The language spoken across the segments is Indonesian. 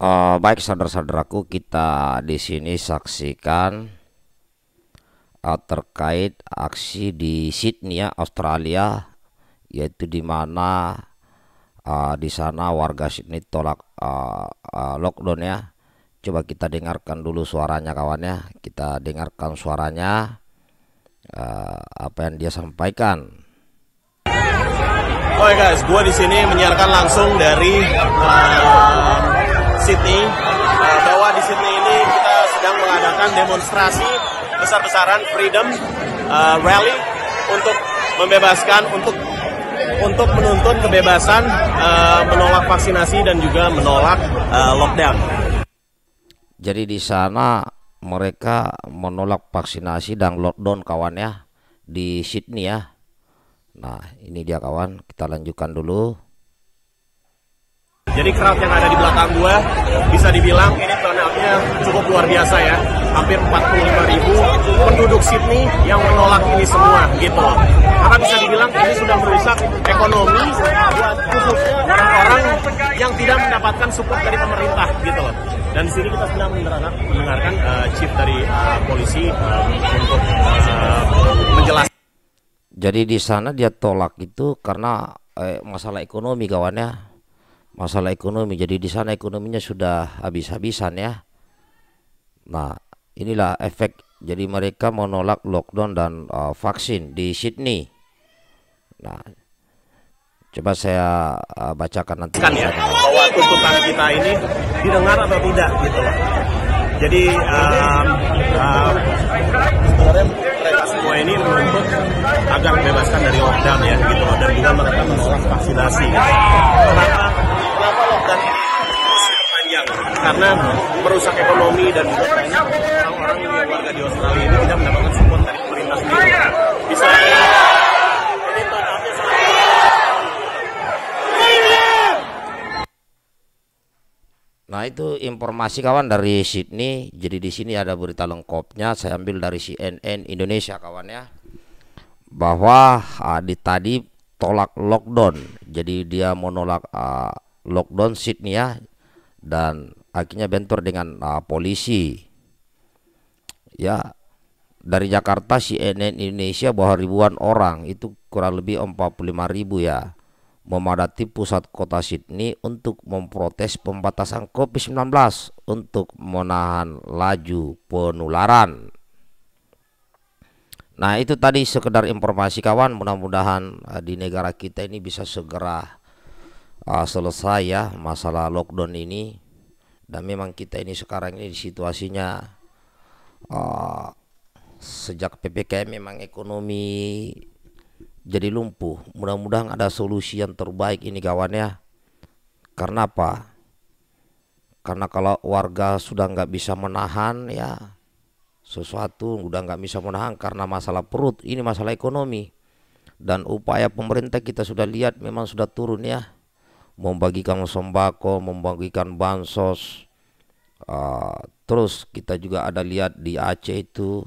uh, baik saudara-saudaraku kita di sini saksikan uh, terkait aksi di Sydney ya, Australia yaitu di mana uh, di sana warga Sydney tolak uh, uh, lockdown ya coba kita dengarkan dulu suaranya kawannya kita dengarkan suaranya uh, apa yang dia sampaikan Oke oh guys, gue di sini menyiarkan langsung dari uh, Sydney uh, bahwa di Sydney ini kita sedang mengadakan demonstrasi besar-besaran freedom uh, rally untuk membebaskan untuk untuk menuntut kebebasan uh, menolak vaksinasi dan juga menolak uh, lockdown. Jadi di sana mereka menolak vaksinasi dan lockdown kawan ya di Sydney ya. Nah, ini dia kawan, kita lanjutkan dulu. Jadi crowd yang ada di belakang gua bisa dibilang ini turnoutnya cukup luar biasa ya. Hampir 45 ribu penduduk Sydney yang menolak ini semua gitu. Karena bisa dibilang ini sudah merusak ekonomi buat khususnya orang-orang yang tidak mendapatkan support dari pemerintah gitu loh. Dan di sini kita sedang mendengarkan, mendengarkan uh, chief dari uh, polisi uh, untuk uh, menjelaskan. Jadi di sana dia tolak itu karena eh, masalah ekonomi kawannya masalah ekonomi. Jadi di sana ekonominya sudah habis-habisan ya. Nah, inilah efek jadi mereka menolak lockdown dan uh, vaksin di Sydney. Nah, coba saya uh, bacakan nanti kan ya bahwa tuntutan kita ini didengar atau tidak gitu. Jadi um, uh, um, uh, mereka semua ini menuntut agar bebaskan dari lockdown ya gitu dan juga mereka menolak vaksinasi. Kenapa? karena merusak ekonomi dan orang-orang yang warga di Australia ini tidak mendapatkan support dari pemerintah sendiri. Bisa Nah itu informasi kawan dari Sydney. Jadi di sini ada berita lengkapnya. Saya ambil dari CNN Indonesia kawan ya. Bahwa uh, di tadi tolak lockdown. Jadi dia menolak uh, lockdown Sydney ya. Dan akhirnya bentur dengan uh, polisi ya dari Jakarta CNN Indonesia bahwa ribuan orang itu kurang lebih 45 ribu ya memadati pusat kota Sydney untuk memprotes pembatasan COVID-19 untuk menahan laju penularan Nah itu tadi sekedar informasi kawan mudah-mudahan ah, di negara kita ini bisa segera uh, selesai ya masalah lockdown ini dan memang kita ini sekarang ini situasinya uh, sejak PPKM memang ekonomi jadi lumpuh mudah-mudahan ada solusi yang terbaik ini kawan ya karena apa karena kalau warga sudah nggak bisa menahan ya sesuatu udah nggak bisa menahan karena masalah perut ini masalah ekonomi dan upaya pemerintah kita sudah lihat memang sudah turun ya membagikan sembako, membagikan bansos. Uh, terus kita juga ada lihat di Aceh itu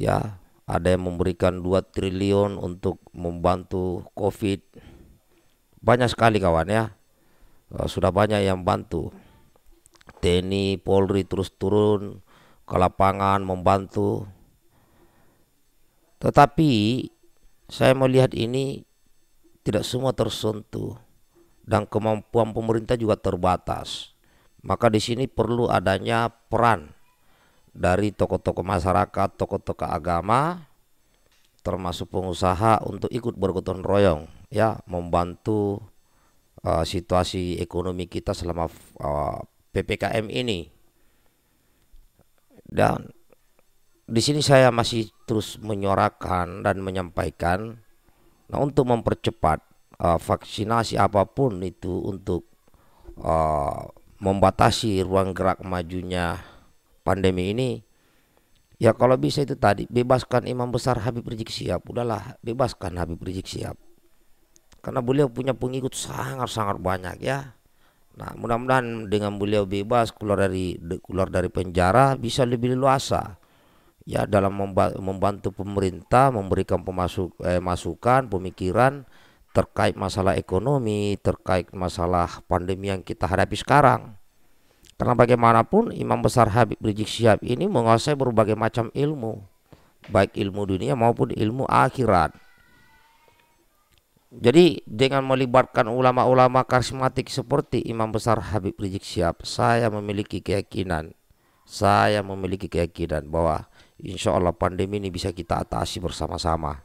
ya ada yang memberikan 2 triliun untuk membantu Covid. Banyak sekali kawan ya. Uh, sudah banyak yang bantu. TNI, Polri terus turun ke lapangan membantu. Tetapi saya melihat ini tidak semua tersentuh dan kemampuan pemerintah juga terbatas. Maka di sini perlu adanya peran dari tokoh-tokoh masyarakat, tokoh-tokoh agama, termasuk pengusaha untuk ikut bergotong royong, ya membantu uh, situasi ekonomi kita selama uh, eh, ppkm ini. Dan di sini saya masih terus menyorakan dan menyampaikan, nah untuk mempercepat uh, vaksinasi apapun itu untuk uh, membatasi ruang gerak majunya pandemi ini ya kalau bisa itu tadi bebaskan imam besar Habib Rizik Siap, udahlah bebaskan Habib Rizik Siap, karena beliau punya pengikut sangat-sangat banyak ya Nah, mudah-mudahan dengan beliau bebas keluar dari keluar dari penjara bisa lebih luasa ya dalam membantu pemerintah memberikan pemasuk eh, masukan, pemikiran terkait masalah ekonomi, terkait masalah pandemi yang kita hadapi sekarang. Karena bagaimanapun Imam Besar Habib Rizik Syihab ini menguasai berbagai macam ilmu, baik ilmu dunia maupun ilmu akhirat. Jadi dengan melibatkan ulama-ulama karismatik seperti Imam Besar Habib Rizik Syihab, saya memiliki keyakinan, saya memiliki keyakinan bahwa insya Allah pandemi ini bisa kita atasi bersama-sama.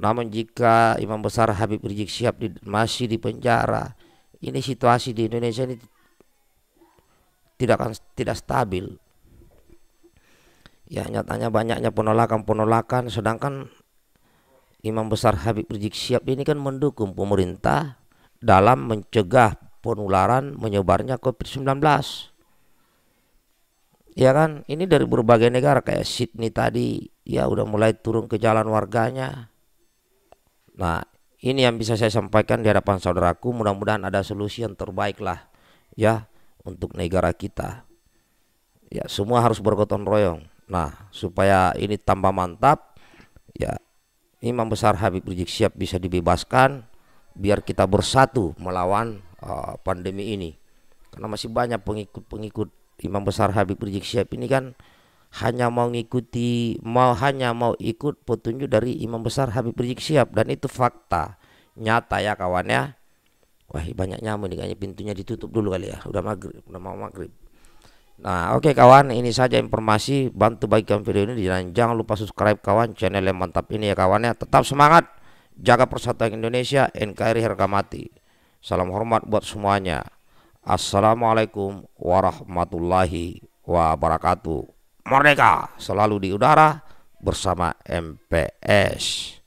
Namun jika Imam Besar Habib Rizik Syihab di, masih di penjara, ini situasi di Indonesia ini tidak akan tidak stabil. Ya nyatanya banyaknya penolakan-penolakan sedangkan Imam Besar Habib Rizik Syihab ini kan mendukung pemerintah dalam mencegah penularan menyebarnya COVID-19. Ya kan, ini dari berbagai negara kayak Sydney tadi ya udah mulai turun ke jalan warganya Nah, ini yang bisa saya sampaikan di hadapan saudaraku. Mudah-mudahan ada solusi yang terbaik lah ya untuk negara kita. Ya, semua harus bergotong royong. Nah, supaya ini tambah mantap, ya Imam Besar Habib Rizik siap bisa dibebaskan biar kita bersatu melawan uh, pandemi ini. Karena masih banyak pengikut-pengikut Imam Besar Habib Rizik siap ini kan hanya mau ngikuti mau hanya mau ikut petunjuk dari imam besar Habib Rizik Siap dan itu fakta nyata ya kawan ya wah banyak nyamuk nih kayaknya pintunya ditutup dulu kali ya udah maghrib udah mau maghrib nah oke okay, kawan ini saja informasi bantu bagikan video ini dan jangan lupa subscribe kawan channel yang mantap ini ya kawan ya tetap semangat jaga persatuan Indonesia NKRI harga mati salam hormat buat semuanya Assalamualaikum warahmatullahi wabarakatuh Merdeka selalu di udara bersama MPS.